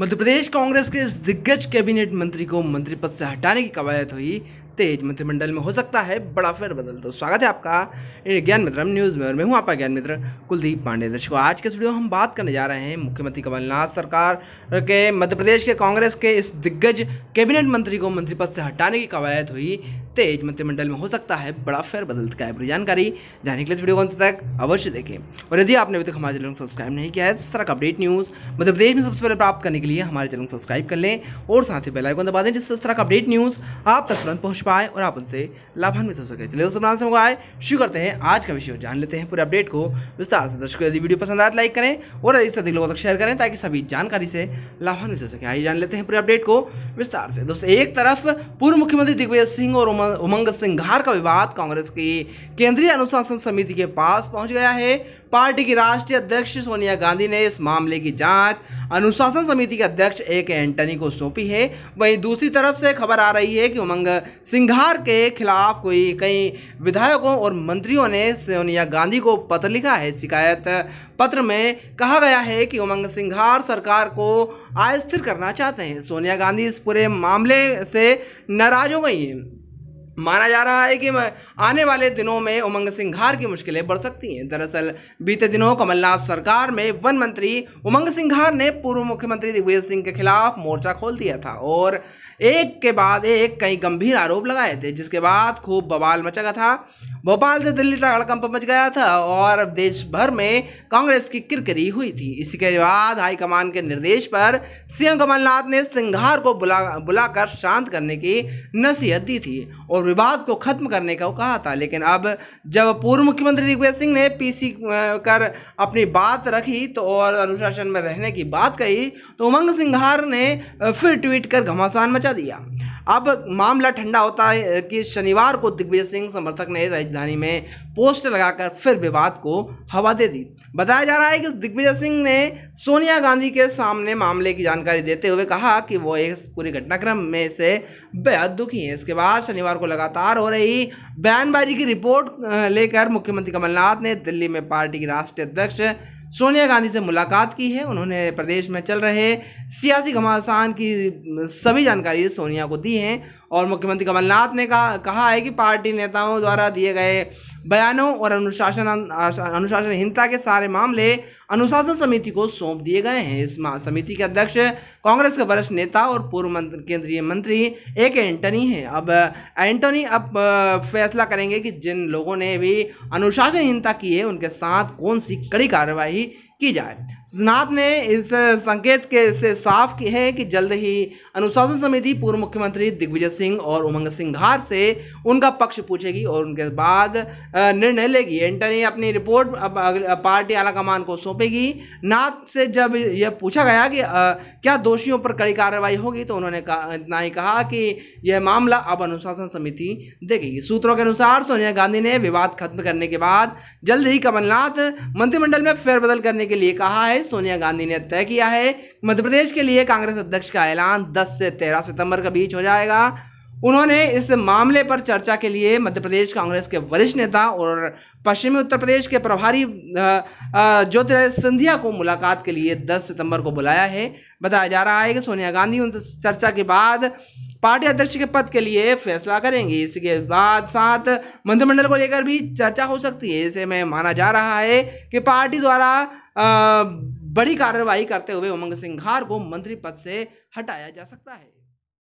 मध्य प्रदेश कांग्रेस के इस दिग्गज कैबिनेट मंत्री को मंत्री पद से हटाने की कवायद हुई तेज मंत्रिमंडल में हो सकता है बड़ा फेरबदल तो स्वागत है आपका ज्ञान मित्र न्यूज़ में और मैं हूँ आपका ज्ञान मित्र कुलदीप पांडे दर्शकों आज के इस वीडियो में हम बात करने जा रहे हैं मुख्यमंत्री कमलनाथ सरकार के मध्य प्रदेश के कांग्रेस के इस दिग्गज कैबिनेट मंत्री को मंत्री पद से हटाने की कवायद हुई तेज मंत्रिमंडल में हो सकता है बड़ा फेरबदल का पूरी जानकारी जानने के लिए इस वीडियो को अंत तक अवश्य देखें और यदि आपने अभी तक हमारे चैनल को सब्सक्राइब नहीं किया है तो इस तरह का अपडेट न्यूज़ मध्य प्रदेश में सबसे पहले प्राप्त करने के लिए हमारे चैनल को सब्सक्राइब कर लें और साथ ही बेलाइकन दबा दें जिससे इस तरह का अपडेट न्यूज़ आप तक तुरंत पहुँच पाए और आप उनसे लाभान्वित हो सके चलिए दोस्तों नाम से मंगवाए शुरू करते हैं आज का विषय जान लेते हैं पूरे अपडेट को विस्तार से दर्शकों यदि वीडियो पसंद आए तो लाइक करें और अधिक से अधिक लोगों तक शेयर करें ताकि सभी जानकारी से लाभान्वित हो सके आइए जान लेते हैं पूरे अपडेट को विस्तार से दोस्तों एक तरफ पूर्व मुख्यमंत्री दिग्विजय सिंह और उमंग सिंह घार का विवाद कांग्रेस की केंद्रीय अनुशासन समिति के पास पहुंच गया है पार्टी की राष्ट्रीय अध्यक्ष सोनिया गांधी ने इस मामले की जांच अनुशासन समिति के अध्यक्ष ए के एंटनी को सौंपी है वहीं दूसरी तरफ से खबर आ रही है कि उमंग सिंघार के खिलाफ कोई कई विधायकों और मंत्रियों ने सोनिया गांधी को पत्र लिखा है शिकायत पत्र में कहा गया है कि उमंग सिंघार सरकार को अस्थिर करना चाहते हैं सोनिया गांधी इस पूरे मामले से नाराज हो गई हैं माना जा रहा है कि आने वाले दिनों में उमंग सिंघार की मुश्किलें बढ़ सकती हैं दरअसल बीते दिनों कमलनाथ सरकार में वन मंत्री उमंग सिंघार ने पूर्व मुख्यमंत्री दिग्विजय सिंह के खिलाफ मोर्चा खोल दिया था और एक के बाद एक कई गंभीर आरोप लगाए थे जिसके बाद खूब बवाल मचा था भोपाल से दिल्ली तक हड़कंप मच गया था और अब देश भर में कांग्रेस की किरकिरी हुई थी इसी के बाद हाईकमान के निर्देश पर सीएम कमलनाथ ने सिंघार को बुला बुलाकर शांत करने की नसीहत दी थी और विवाद को खत्म करने का कहा था लेकिन अब जब पूर्व मुख्यमंत्री दिग्विजय सिंह ने पीसी कर अपनी बात रखी तो और अनुशासन में रहने की बात कही तो उमंग सिंघार ने फिर ट्वीट कर घमासान मचा दिया अब मामला ठंडा होता है कि शनिवार को दिग्विजय सिंह समर्थक ने राजधानी में पोस्टर लगाकर फिर विवाद को हवा दे दी बताया जा रहा है कि दिग्विजय सिंह ने सोनिया गांधी के सामने मामले की जानकारी देते हुए कहा कि वो इस पूरे घटनाक्रम में से बेहद दुखी हैं इसके बाद शनिवार को लगातार हो रही बयानबाजी की रिपोर्ट लेकर मुख्यमंत्री कमलनाथ ने दिल्ली में पार्टी के राष्ट्रीय अध्यक्ष सोनिया गांधी से मुलाकात की है उन्होंने प्रदेश में चल रहे सियासी घमासान की सभी जानकारी सोनिया को दी हैं और मुख्यमंत्री कमलनाथ ने कहा कहा है कि पार्टी नेताओं द्वारा दिए गए बयानों और अनुशासन अनुशासनहीनता के सारे मामले अनुशासन समिति को सौंप दिए गए हैं इस महासमिति के अध्यक्ष कांग्रेस के वरिष्ठ नेता और पूर्व केंद्रीय मंत्री ए के एंटनी हैं अब एंटनी अब फैसला करेंगे कि जिन लोगों ने भी अनुशासनहीनता की है उनके साथ कौन सी कड़ी कार्रवाई की जाए नाथ ने इस संकेत के से साफ की है कि जल्द ही अनुशासन समिति पूर्व मुख्यमंत्री दिग्विजय सिंह और उमंग सिंघार से उनका पक्ष पूछेगी और उनके बाद निर्णय लेगी एंटनी अपनी रिपोर्ट पार्टी आलाकमान को सौंप सौंपेगी नाथ से जब यह पूछा गया कि आ, क्या दोषियों पर कड़ी कार्रवाई होगी तो उन्होंने इतना ही कहा कि यह मामला अब अनुशासन समिति देखेगी सूत्रों के अनुसार सोनिया गांधी ने विवाद खत्म करने के बाद जल्द ही कमलनाथ मंत्रिमंडल में फेरबदल करने के लिए कहा है सोनिया गांधी ने तय किया है मध्य प्रदेश के लिए कांग्रेस अध्यक्ष का ऐलान दस से तेरह सितंबर के बीच हो जाएगा उन्होंने इस मामले पर चर्चा के लिए मध्य प्रदेश कांग्रेस के वरिष्ठ नेता और पश्चिमी उत्तर प्रदेश के प्रभारी ज्योतिराज सिंधिया को मुलाकात के लिए 10 सितंबर को बुलाया है बताया जा रहा है कि सोनिया गांधी उनसे चर्चा के बाद पार्टी अध्यक्ष के पद के लिए फैसला करेंगे इसके बाद साथ मंत्रिमंडल को लेकर भी चर्चा हो सकती है इसे में माना जा रहा है कि पार्टी द्वारा बड़ी कार्रवाई करते हुए उमंग सिंघार को मंत्री पद से हटाया जा सकता है